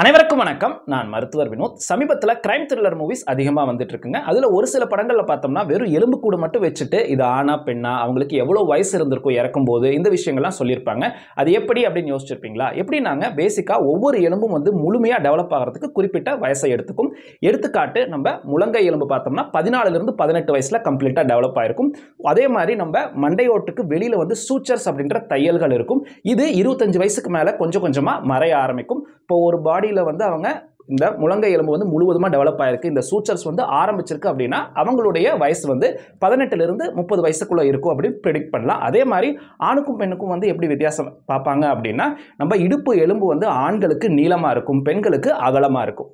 அனைவருக்கும் வணக்கம் நான் மருத்துவர் வினோத் சமீபத்தில் கிரைம் த்ரில்லர் மூவிஸ் அதிகமாக வந்துட்டு இருக்குங்க அதில் ஒரு சில படங்களில் பார்த்தோம்னா வெறும் எலும்பு கூடு மட்டும் வச்சுட்டு இது ஆனா பெண்ணா அவங்களுக்கு எவ்வளோ வயசு இருந்திருக்கும் இறக்கும் போது இந்த விஷயங்கள்லாம் சொல்லியிருப்பாங்க அது எப்படி அப்படின்னு யோசிச்சிருப்பீங்களா எப்படி நாங்கள் பேசிக்காக ஒவ்வொரு எலும்பும் வந்து முழுமையாக டெவலப் ஆகிறதுக்கு குறிப்பிட்ட வயசை எடுத்துக்கும் எடுத்துக்காட்டு நம்ம முழங்கை எலும்பு பார்த்தோம்னா பதினாலுலேருந்து பதினெட்டு வயசில் கம்ப்ளீட்டாக டெவலப் ஆகிருக்கும் அதே மாதிரி நம்ம மண்டையோட்டுக்கு வெளியில் வந்து சூச்சர்ஸ் அப்படின்ற தையல்கள் இருக்கும் இது இருபத்தஞ்சு வயசுக்கு மேலே கொஞ்சம் கொஞ்சமாக மறைய ஆரம்பிக்கும் இப்போ ஒரு பாடி பாடியில் வந்து அவங்க இந்த முழங்கை எலும்பு வந்து முழுவதுமாக டெவலப் ஆகிருக்கு இந்த சூச்சர்ஸ் வந்து ஆரம்பிச்சிருக்கு அப்படின்னா அவங்களுடைய வயசு வந்து பதினெட்டுலேருந்து முப்பது வயசுக்குள்ளே இருக்கும் அப்படின்னு ப்ரெடிக்ட் பண்ணலாம் அதே மாதிரி ஆணுக்கும் பெண்ணுக்கும் வந்து எப்படி வித்தியாசம் பார்ப்பாங்க அப்படின்னா நம்ம இடுப்பு எலும்பு வந்து ஆண்களுக்கு நீளமாக இருக்கும் பெண்களுக்கு அகலமாக இருக்கும்